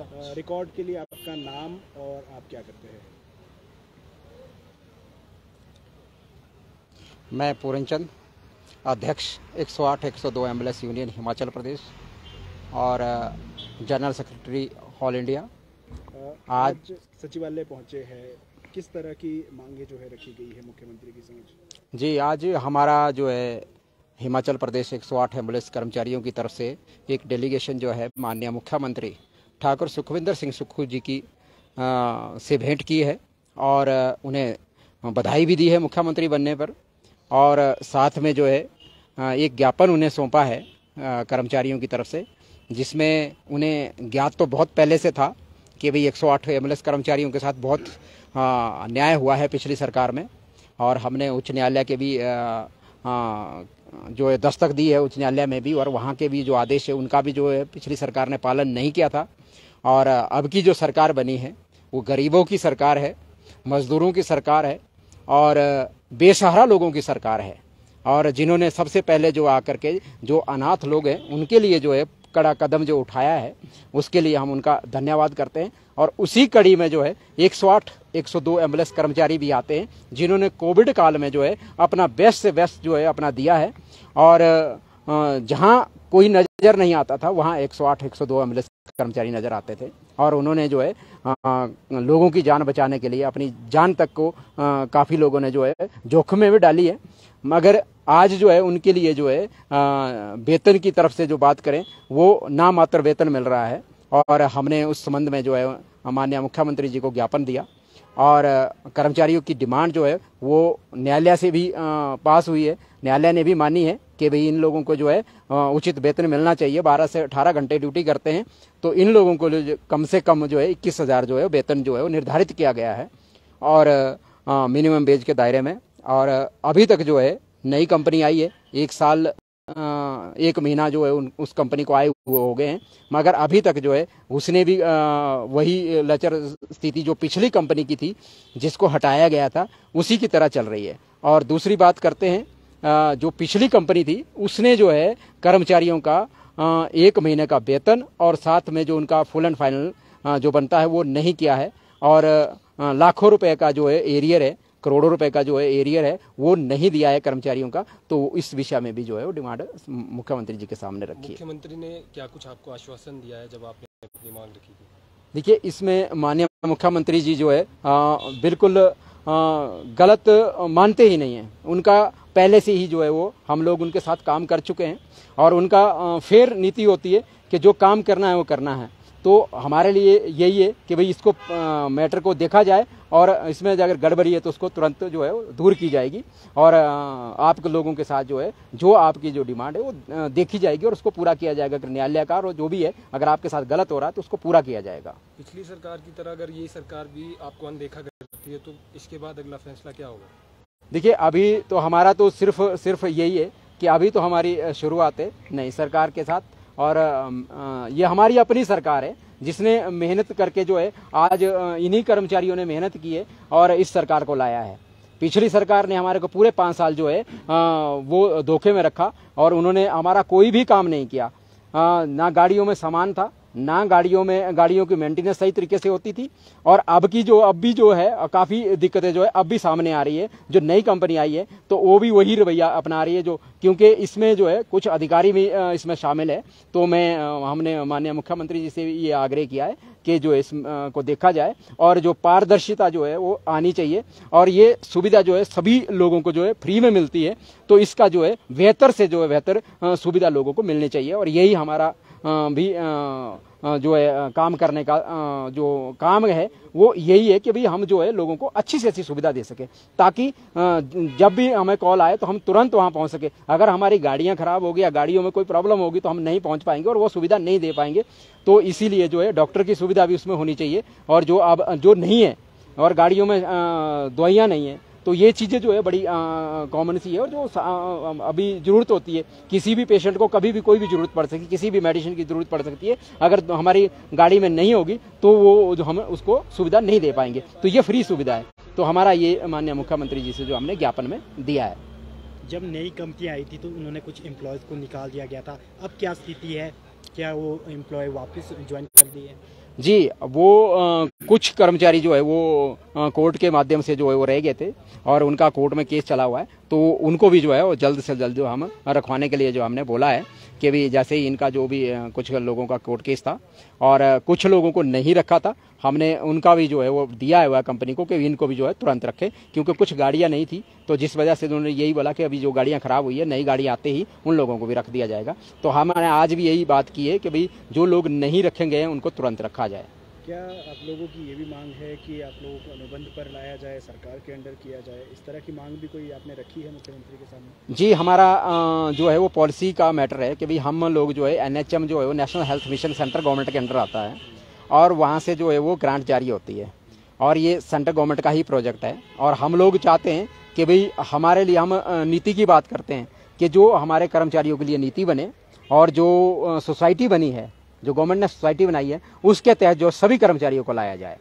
record के लिए आपका नाम और आप क्या करते हैं मैं पूरनचंद अध्यक्ष 108 सौ एम्बुलेंस यूनियन हिमाचल प्रदेश और जनरल सेक्रेटरी ऑल इंडिया आज आज सचिवालय पहुंचे हैं किस तरह की मांगे जो है रखी गई है मुख्यमंत्री की समझ जी आज हमारा जो है हिमाचल प्रदेश 108 एम्बुलेंस कर्मचारियों की तरफ से एक डेलीगेशन जो है माननीय मुख्यमंत्री ठाकुर सुखविंदर सिंह सुक्खू जी की आ, से भेंट की है और उन्हें बधाई भी दी है मुख्यमंत्री बनने पर और साथ में जो है एक ज्ञापन उन्हें सौंपा है कर्मचारियों की तरफ से जिसमें उन्हें ज्ञात तो बहुत पहले से था कि भाई 108 एम्बुलेंस कर्मचारियों के साथ बहुत न्याय हुआ है पिछली सरकार में और हमने उच्च न्यायालय के भी जो है दस्तक दी है उच्च न्यायालय में भी और वहाँ के भी जो आदेश है उनका भी जो है पिछली सरकार ने पालन नहीं किया था और अब की जो सरकार बनी है वो गरीबों की सरकार है मजदूरों की सरकार है और बेसहारा लोगों की सरकार है और जिन्होंने सबसे पहले जो आकर के जो अनाथ लोग हैं उनके लिए जो है कड़ा कदम जो उठाया है उसके लिए हम उनका धन्यवाद करते हैं और उसी कड़ी में जो है 108 102 एम्बुलेंस कर्मचारी भी आते हैं जिन्होंने कोविड काल में जो है अपना बेस्ट से बेस्ट जो है अपना दिया है और जहां कोई नज़र नहीं आता था वहां 108 102 एम्बुलेंस कर्मचारी नज़र आते थे और उन्होंने जो है लोगों की जान बचाने के लिए अपनी जान तक को काफ़ी लोगों ने जो है जोखिम में भी डाली है मगर आज जो है उनके लिए जो है वेतन की तरफ से जो बात करें वो नामात्र मात्र वेतन मिल रहा है और हमने उस संबंध में जो है माननीय मुख्यमंत्री जी को ज्ञापन दिया और कर्मचारियों की डिमांड जो है वो न्यायालय से भी पास हुई है न्यायालय ने भी मानी है कि भाई इन लोगों को जो है उचित वेतन मिलना चाहिए 12 से 18 घंटे ड्यूटी करते हैं तो इन लोगों को कम से कम जो है इक्कीस हज़ार जो है वेतन जो है वो निर्धारित किया गया है और मिनिमम वेज के दायरे में और अभी तक जो है नई कंपनी आई है एक साल एक महीना जो है उन उस कंपनी को आए हुए हो गए हैं मगर अभी तक जो है उसने भी वही लचर स्थिति जो पिछली कंपनी की थी जिसको हटाया गया था उसी की तरह चल रही है और दूसरी बात करते हैं जो पिछली कंपनी थी उसने जो है कर्मचारियों का एक महीने का वेतन और साथ में जो उनका फुल एंड फाइनल जो बनता है वो नहीं किया है और लाखों रुपए का जो है एरियर है करोड़ों रुपए का जो है एरियर है वो नहीं दिया है कर्मचारियों का तो इस विषय में भी जो है वो डिमांड मुख्यमंत्री जी के सामने रखी मुख्यमंत्री ने क्या कुछ आपको आश्वासन दिया है जब आपने अपनी मांग रखी थी देखिए इसमें माननीय मुख्यमंत्री जी जो है आ, बिल्कुल आ, गलत मानते ही नहीं है उनका पहले से ही जो है वो हम लोग उनके साथ काम कर चुके हैं और उनका फेयर नीति होती है कि जो काम करना है वो करना है तो हमारे लिए यही है कि भाई इसको आ, मैटर को देखा जाए और इसमें अगर गड़बड़ी है तो उसको तुरंत जो है दूर की जाएगी और आप लोगों के साथ जो है जो आपकी जो डिमांड है वो देखी जाएगी और उसको पूरा किया जाएगा अगर न्यायालय का और जो भी है अगर आपके साथ गलत हो रहा है तो उसको पूरा किया जाएगा पिछली सरकार की तरह अगर ये सरकार भी आपको अनदेखा करती है तो इसके बाद अगला फैसला क्या होगा देखिए अभी तो हमारा तो सिर्फ सिर्फ यही है कि अभी तो हमारी शुरुआत है नई सरकार के साथ और ये हमारी अपनी सरकार है जिसने मेहनत करके जो है आज इन्हीं कर्मचारियों ने मेहनत की है और इस सरकार को लाया है पिछली सरकार ने हमारे को पूरे पाँच साल जो है वो धोखे में रखा और उन्होंने हमारा कोई भी काम नहीं किया ना गाड़ियों में सामान था ना गाड़ियों में गाड़ियों की मेंटेनेंस सही तरीके से होती थी और अब की जो अब भी जो है काफ़ी दिक्कतें जो है अब भी सामने आ रही है जो नई कंपनी आई है तो वो भी वही रवैया अपना रही है जो क्योंकि इसमें जो है कुछ अधिकारी भी इसमें शामिल है तो मैं हमने माननीय मुख्यमंत्री जी से ये आग्रह किया है कि जो इस को देखा जाए और जो पारदर्शिता जो है वो आनी चाहिए और ये सुविधा जो है सभी लोगों को जो है फ्री में मिलती है तो इसका जो है बेहतर से जो है बेहतर सुविधा लोगों को मिलनी चाहिए और यही हमारा भी जो है काम करने का जो काम है वो यही है कि भाई हम जो है लोगों को अच्छी से अच्छी सुविधा दे सके ताकि जब भी हमें कॉल आए तो हम तुरंत वहाँ पहुँच सके अगर हमारी गाड़ियाँ ख़राब होगी या गाड़ियों में कोई प्रॉब्लम होगी तो हम नहीं पहुँच पाएंगे और वो सुविधा नहीं दे पाएंगे तो इसीलिए जो है डॉक्टर की सुविधा भी उसमें होनी चाहिए और जो अब जो नहीं है और गाड़ियों में दवाइयाँ नहीं है तो ये चीज़ें जो है बड़ी कॉमन सी है और जो आ, अभी ज़रूरत होती है किसी भी पेशेंट को कभी भी कोई भी ज़रूरत पड़ सकती किसी भी मेडिसिन की ज़रूरत पड़ सकती है अगर हमारी गाड़ी में नहीं होगी तो वो जो हम उसको सुविधा नहीं दे पाएंगे तो ये फ्री सुविधा है तो हमारा ये माननीय मुख्यमंत्री जी से जो हमने ज्ञापन में दिया है जब नई कंपनी आई थी तो उन्होंने कुछ एम्प्लॉयज़ को निकाल दिया गया था अब क्या स्थिति है क्या वो एम्प्लॉय वापस ज्वाइन कर दिए जी वो आ, कुछ कर्मचारी जो है वो कोर्ट के माध्यम से जो है वो रह गए थे और उनका कोर्ट में केस चला हुआ है तो उनको भी जो है वो जल्द से जल्द जो हम रखवाने के लिए जो हमने बोला है कि भी जैसे ही इनका जो भी कुछ लोगों का कोर्ट केस था और कुछ लोगों को नहीं रखा था हमने उनका भी जो है वो दिया है हुआ कंपनी को कि इनको भी जो है तुरंत रखे क्योंकि कुछ गाड़ियाँ नहीं थी तो जिस वजह से उन्होंने यही बोला कि अभी जो गाड़ियाँ खराब हुई है नई गाड़ी आते ही उन लोगों को भी रख दिया जाएगा तो हमने आज भी यही बात की है कि भाई जो लोग नहीं रखेंगे उनको तुरंत रखा जाए क्या आप लोगों की ये भी मांग है कि आप लोगों को अनुबंध पर लाया जाए सरकार के अंडर किया जाए इस तरह की मांग भी कोई आपने रखी है मुख्यमंत्री के सामने जी हमारा जो है वो पॉलिसी का मैटर है कि भाई हम लोग जो है एनएचएम जो है वो national health mission center government के अंडर आता है और वहाँ से जो है वो ग्रांट जारी होती है और ये सेंटर गवर्नमेंट का ही प्रोजेक्ट है और हम लोग चाहते हैं कि भाई हमारे लिए हम नीति की बात करते हैं कि जो हमारे कर्मचारियों के लिए नीति बने और जो सोसाइटी बनी है जो गवर्नमेंट ने सोसाइटी बनाई है उसके तहत जो सभी कर्मचारियों को लाया जाए